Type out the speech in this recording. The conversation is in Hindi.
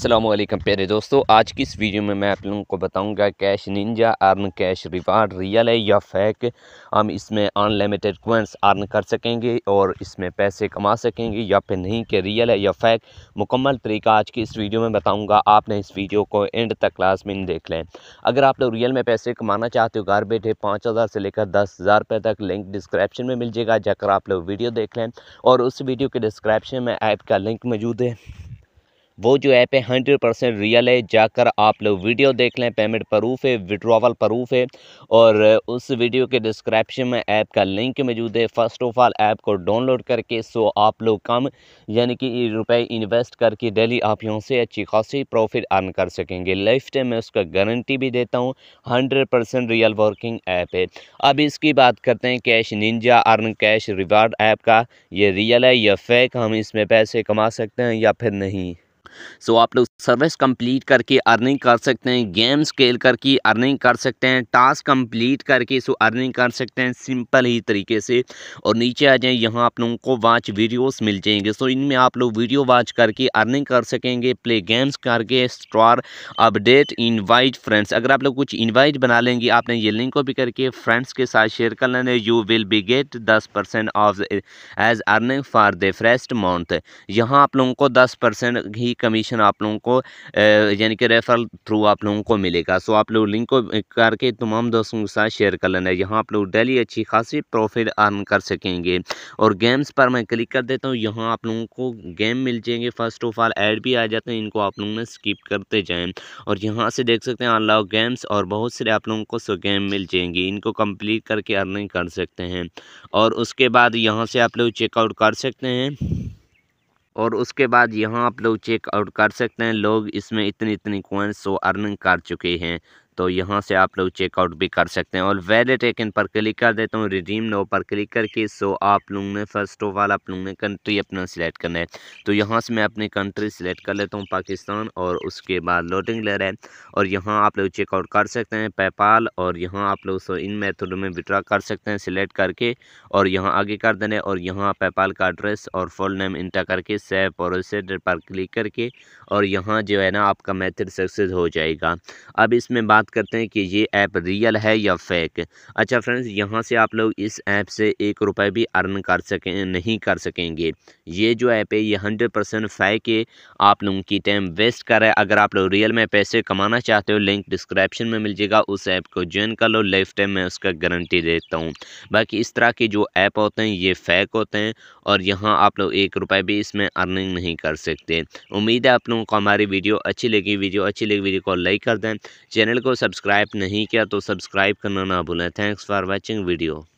असलम प्यारे दोस्तों आज की इस वीडियो में मैं आप लोगों को बताऊंगा cash ninja earn cash reward real है या फेक हम इसमें अनलिमिटेड क्वेंस अर्न कर सकेंगे और इसमें पैसे कमा सकेंगे या फिर नहीं कि रियल है या फेक मुकम्मल तरीका आज की इस वीडियो में बताऊंगा आपने इस वीडियो को एंड तक क्लास में देख लें अगर आप लोग रियल में पैसे कमाना चाहते हो घर बैठे पाँच हज़ार से लेकर दस हज़ार रुपये तक लिंक डिस्क्रिप्शन में मिल जाएगा जाकर आप लोग वीडियो देख लें और उस वीडियो के डिस्क्रिप्शन में ऐप का लिंक मौजूद है वो जो ऐप है हंड्रेड परसेंट रियल है जाकर आप लोग वीडियो देख लें पेमेंट प्रूफ है विड्रावल प्रूफ है और उस वीडियो के डिस्क्रिप्शन में ऐप का लिंक मौजूद है फ़र्स्ट ऑफ ऑल ऐप को डाउनलोड करके सो आप लोग कम यानी कि रुपए इन्वेस्ट करके डेली आप यहाँ से अच्छी खासी प्रॉफिट अर्न कर सकेंगे लाइफ टाइम में उसका गारंटी भी देता हूँ hundred percent real working app है अब इसकी बात करते हैं cash ninja earn cash reward app का ये रियल है या फेक हम इसमें पैसे कमा सकते हैं या फिर नहीं सो आप लोग सर्विस कंप्लीट करके अर्निंग कर सकते हैं गेम्स खेल करके अर्निंग कर सकते हैं टास्क कंप्लीट करके सो अर्निंग कर सकते हैं सिंपल ही तरीके से और नीचे आ जाएँ यहाँ आप लोगों को वाच वीडियोस मिल जाएंगे सो इनमें आप लोग वीडियो वाच करके अर्निंग कर सकेंगे प्ले गेम्स करके स्टोर अपडेट इन्वाइट फ्रेंड्स अगर आप लोग कुछ इन्वाइट बना लेंगे आपने ये लिंक को भी करके फ्रेंड्स के साथ शेयर कर लेंगे यू विल बी गेट दस percent of as earning for the first month यहाँ आप लोगों को दस परसेंट ही कमीशन आप लोगों को यानी कि रेफरल थ्रू आप लोगों को मिलेगा सो आप लोग लिंक को करके तमाम दोस्तों के साथ शेयर कर लेना है यहाँ आप लोग डेली अच्छी खासी प्रॉफिट अर्न कर सकेंगे और गेम्स पर मैं क्लिक कर देता हूँ यहाँ आप लोगों को गेम मिल जाएंगे फर्स्ट ऑफ ऑल ऐड भी आ जाते हैं इनको आप लोगों ने स्किप करते जाएँ और यहाँ से देख सकते हैं अनलॉक गेम्स और बहुत सारे आप लोगों को सो गेम मिल जाएंगी इनको कम्प्लीट करके अर्निंग कर सकते हैं और उसके बाद यहाँ से आप लोग चेकआउट कर सकते हैं और उसके बाद यहाँ आप लोग चेक आउट कर सकते हैं लोग इसमें इतनी इतनी कॉइन्स सो अर्निंग कर चुके हैं तो यहाँ से आप लोग चेकआउट भी कर सकते हैं और वैलेट एक इन पर क्लिक कर देता हूँ रिडीम नो पर क्लिक करके सो आप लोग ने फर्स्ट ऑफ ऑल आप लोग ने कंट्री अपना सिलेक्ट करना है तो यहाँ से मैं अपनी कंट्री सिलेक्ट कर लेता हूँ पाकिस्तान और उसके बाद लोडिंग ले रहा है और यहाँ आप लोग चेकआउट कर सकते हैं पेपाल और यहाँ आप लोग सो इन मेथड में विड्रा कर सकते हैं सिलेक्ट करके और यहाँ आगे कर देने और यहाँ पेपाल का एड्रेस और फुल नेम इंटर करके सेव और पर क्लिक करके और यहाँ जो है ना आपका मेथड सक्सेस हो जाएगा अब इसमें बात करते हैं कि ये ऐप रियल है या फेक अच्छा फ्रेंड्स यहाँ से आप लोग इस ऐप से एक रुपये भी अर्न कर सकें नहीं कर सकेंगे ये जो ऐप है ये हंड्रेड परसेंट फेक है आप लोगों की टाइम वेस्ट कर रहा है अगर आप लोग रियल में पैसे कमाना चाहते हो लिंक डिस्क्रिप्शन में मिल जाएगा उस ऐप को ज्वाइन कर लो लाइफ टाइम में उसका गारंटी देता हूँ बाकी इस तरह के जो ऐप होते हैं ये फेक होते हैं और यहाँ आप लोग एक रुपये भी इसमें अर्निंग नहीं कर सकते उम्मीद है आप लोगों को हमारी वीडियो अच्छी लगी वीडियो अच्छी लगी वीडियो को लाइक कर दें चैनल को सब्सक्राइब नहीं किया तो सब्सक्राइब करना ना भूलें थैंक्स फॉर वॉचिंग वीडियो